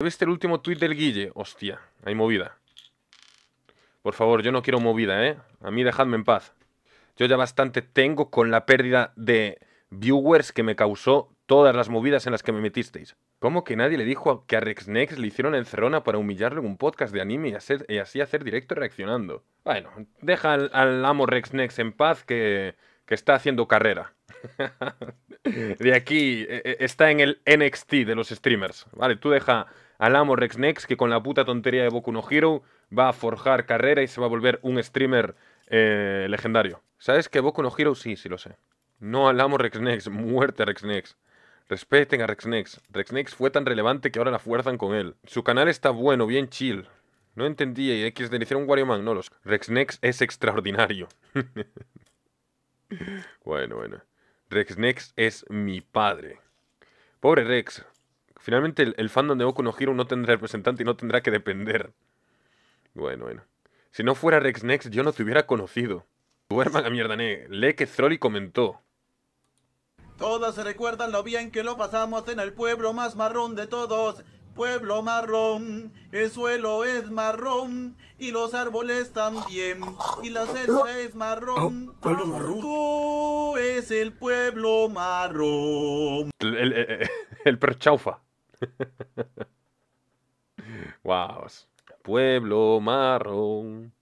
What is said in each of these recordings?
¿Viste el último tuit del Guille? Hostia, hay movida. Por favor, yo no quiero movida, ¿eh? A mí dejadme en paz. Yo ya bastante tengo con la pérdida de viewers que me causó todas las movidas en las que me metisteis. ¿Cómo que nadie le dijo que a Rexnex le hicieron encerrona para humillarlo en un podcast de anime y, hacer, así hacer directo reaccionando? Bueno, deja al, al amo Rexnex en paz que, que está haciendo carrera. de aquí eh, eh, está en el NXT de los streamers. Vale, tú deja alamo amo Rex que con la puta tontería de Boku no Hero va a forjar carrera y se va a volver un streamer eh, legendario. ¿Sabes que Boku no Hero? Sí, sí lo sé. No al amo Rex muerte Rexnex. Next. Respeten a Rexnex. Rexnex fue tan relevante que ahora la fuerzan con él. Su canal está bueno, bien chill. No entendía y X de un Wario Man, no los. Rexnex es extraordinario. bueno, bueno. Rexnex es mi padre. Pobre Rex. Finalmente el, fandom de Boku no Hero no tendrá representante y no tendrá que depender. Bueno, bueno. Si no fuera Rex Rexnex, yo no te hubiera conocido. Tu a mierda, ne. Lee que Zoli comentó. Todas recuerdan lo bien que lo pasamos en el pueblo más marrón de todos. Pueblo marrón, el suelo es marrón y los árboles también. Y la selva es marrón. Oh, pueblo marrón es el pueblo marrón. El, el, eh, eh, perchaufa. wow. Pueblo marrón.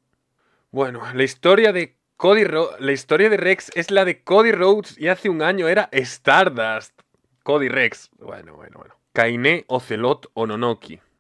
Bueno, la historia de Cody la historia de Rex es la de Cody Rhodes y hace un año era Stardust. Cody Rex. Bueno, bueno, bueno. Kainé Ocelot Ononoki.